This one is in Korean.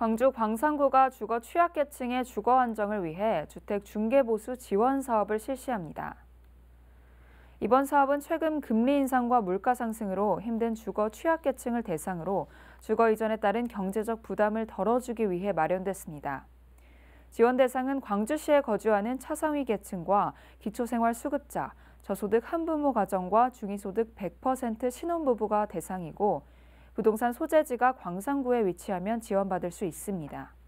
광주 광산구가 주거 취약계층의 주거 안정을 위해 주택 중개보수 지원 사업을 실시합니다. 이번 사업은 최근 금리 인상과 물가 상승으로 힘든 주거 취약계층을 대상으로 주거 이전에 따른 경제적 부담을 덜어주기 위해 마련됐습니다. 지원 대상은 광주시에 거주하는 차상위 계층과 기초생활 수급자, 저소득 한부모 가정과 중위소득 100% 신혼부부가 대상이고 부동산 소재지가 광산구에 위치하면 지원받을 수 있습니다.